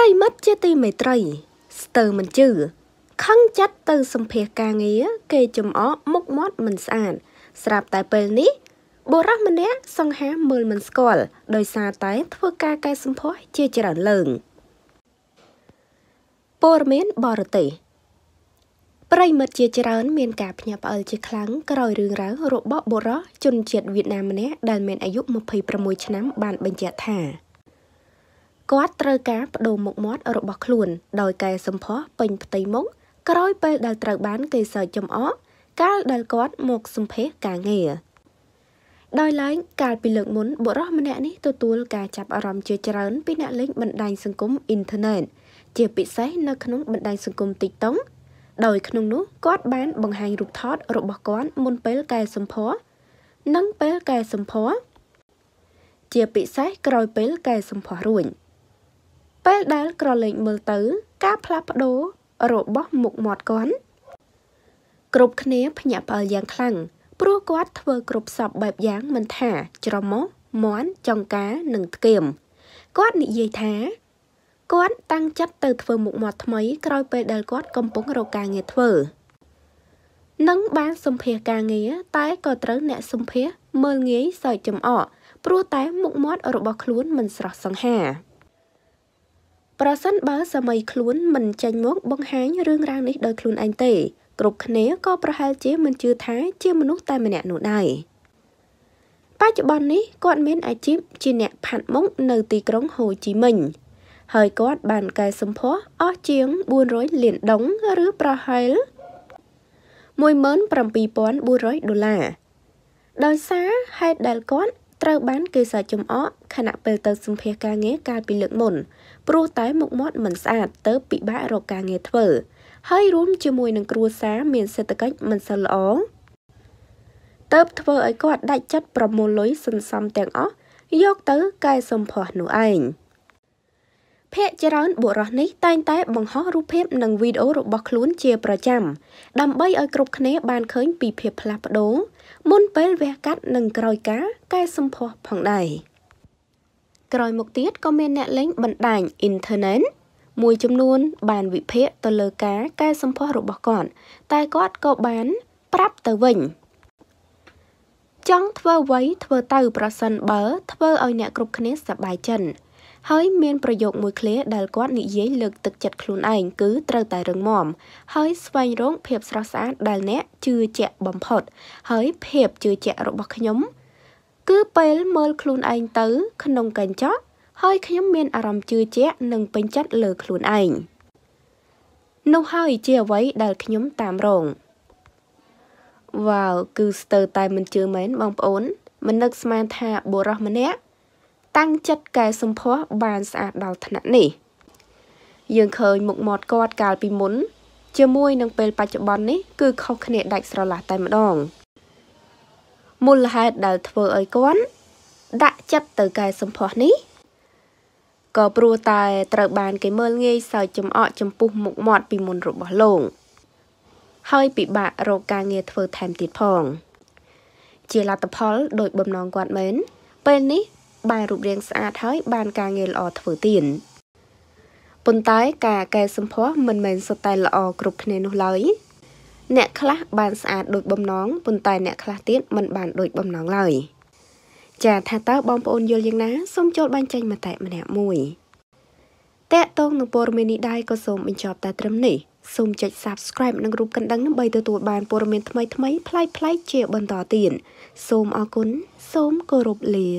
រិមិត្តជាទីមេត្រីស្ទើមិនជឿខឹងចាត់ទៅសម្ភារការងារគេចំអកមុខមាត់មិនស្អាតស្រាប់តែពេលនេះបុរសម្នាក់សង្ហាមើលមិនស្គាល់ដោយសារតែ ធ្វើការកែសម្ផស្សជាច្រើនលើងព័ត៌មានបរទេសប្រិមិត្តជាច្រើនមាន ការភ្ញាក់ផ្អើលជាខ្លាំងក្រោយរឿងរ៉ាវរបស់បុរសជនជាតិវៀតណាមម្នាក់ដែលមានអាយុ26ឆ្នាំបានបញ្ជាក់ថាគាត់ត្រូវការបដូរមុខមាត់របស់ខ្លួន ដោយកែសម្ផស្សពេញផ្ទៃមុខក្រោយពេលដែលត្រូវបានគេសើចចំអកកាលដែលគាត់មកសម្ភាសការងារដោយឡែកកាលពីលើកមុនបុរសម្នាក់នេះទទួលការចាប់អារម្មណ៍ជាច្រើនពីអ្នកលេងបណ្ដាញសង្គមអ៊ីនធឺណិតជាពិសេសនៅក្នុងបណ្ដាញសង្គម TikTok ដោយក្នុងនោះគាត់បានបង្ហាញរូបថតរបស់គាត់មុនពេលកែសម្ផស្សនិងពេលកែសម្ផស្សជាពិសេសក្រោយពេលកែសម្ផស្សរួចពេលដែលក្រឡេកមើលទៅ ការផ្លាស់ប្ដូររបស់មុខមាត់គាត់គ្រប់គ្នាភ្ញាក់ផ្អើលយ៉ាងខ្លាំងព្រោះគាត់ធ្វើគ្រប់សពបែបយ៉ាងមិនថា ច្រមុះមាន់ចង្ការនិងថ្គាមគាត់និយាយថាគាត់តាំងចិត្តទៅធ្វើមុខមាត់ថ្មីក្រោយពេលដែលគាត់កំពុងរកការងារធ្វើនឹងបានសម្ភារការងារតែក៏ត្រូវអ្នកសម្ភារមើលងាយសើចចំអកព្រោះតែមុខមាត់របស់ខ្លួនមិនស្រស់សង្ហាប្រសិនបើសម័យខ្លួនមិនចេញមក បង្ហាញរឿងរ៉ាវនេះដោយខ្លួនឯងទេ គ្រប់គ្នាក៏ប្រហែលជាមិនជឿថា ជាមនុស្សតែម្នាក់នោះដែរបច្ចុប្បន្ននេះគាត់មានអាជីពជាអ្នកផាត់មុខនៅទីក្រុងហូជីមិញ ហើយគាត់បានកែសម្ផស្សអស់ជាង400លានដុងឬប្រហែល17400ដុល្លារដោយសារហេតុដែលគាត់ត្រូវបានគេសើចចំអកខណៈពេលទៅសម្ភាសការងារកាលពីលើកមុនព្រោះតែមុខមាត់មិនស្អាតទៅពិបាករកការងារធ្វើ ហើយរួមជាមួយ នឹងគ្រួសារមាន សេដ្ឋកិច្ចមិនសូវល្អទៅធ្វើឲ្យគាត់ដាច់ចិត្តប្រមូលលុយសន្សំទាំងអស់យក ទៅកែសម្ផស្សនោះឯង។ភាកច្រើនបុរសនេះ តែងតែបង្ហោះរូបភាពនិងវីដេអូរបស់ខ្លួនជាប្រចាំដើម្បីឲ្យគ្រប់គ្នាបានឃើញ ពីភាពផ្លាស់ប្ដូរមុនពេលវះកាត់និងក្រោយការកែសម្ផស្សផងដែរក្រោយមកទៀតក៏មានអ្នកលេងបណ្ដាញអ៊ីនធឺណិតមួយចំនួន បានវិភាគទៅលើការកែសម្ផស្សរបស់គាត់តែគាត់ក៏បាន ប្រាប់ទៅវិញ ចង់ធ្វើអ្វីធ្វើទៅ ប្រសិនបើ ធ្វើឲ្យអ្នកគ្រប់គ្នាសប្បាយចិត្តហើយមានប្រយោគមួយឃ្លាដែលគាត់និយាយលើកទឹកចិត្តខ្លួនឯងគឺត្រូវតែរឹងមាំហើយស្វែងរកភាពស្រស់ស្អាតដែលអ្នកជឿជាក់បំផុត ហើយភាពជឿជាក់របស់ខ្ញុំ គឺពេលមើល ខ្លួនឯងទៅ ក្នុងកញ្ចក់ហើយ ខ្ញុំមានអារម្មណ៍ជឿជាក់និងពេញចិត្តលើខ្លួនឯងនោះហើយជាអ្វីដែលខ្ញុំតាមរងវ៉ាវគឺស្ទើរតែមិនជឿមែនបងប្អូនមិននឹកស្មាន ថាបុរសម្នាក់តាំងចិត្តកែសម្ផស្សបានស្អាតដល់ថ្នាក់នេះយើងឃើញមុខមាត់គាត់កាលពីមុនជាមួយនឹងពេលបច្ចុប្បន្ននេះគឺខុសគ្នាដាច់ស្រឡះតែម្ដងមូលហេតុដែលធ្វើឲ្យគាត់ដាក់ចិត្តទៅកែសម្ផស្សនេះក៏ព្រោះតែត្រូវបាន គេមើលងាយសើចចំអកចំពោះមុខមាត់ ពីមុនរបស់លោកហើយពិបាករកការងារធ្វើថែមទៀតផង ជាលទ្ធផល ដោយបំណងគាត់មែនពេលនេះបែររូបរាងស្អាតហើយបាន ការងារល្អធ្វើទៀតប៉ុន្តែការកែសម្ផស្សមិនមែនសុទ្ធតែល្អគ្រប់គ្នានោះឡើយអ្នកខ្លះបានស្អាតដូចបំណងប៉ុន្តែ អ្នកខ្លះទៀតមិនបានដូចបំណងឡើយចាថាតើបងប្អូនយល់យ៉ាងណាសូមចូលបែងចែកមតិម្នាក់មួយតកតងនឹងព័ត៌មាននេះដែរក៏សូមបញ្ចប់តែត្រឹមនេះសូមចុច Subscribe និងរូបកណ្ដឹងដើម្បីទទួលបានព័ត៌មានថ្មីៗប្លែកៗជាបន្តទៀតសូមអរគុណសូមគោរពលា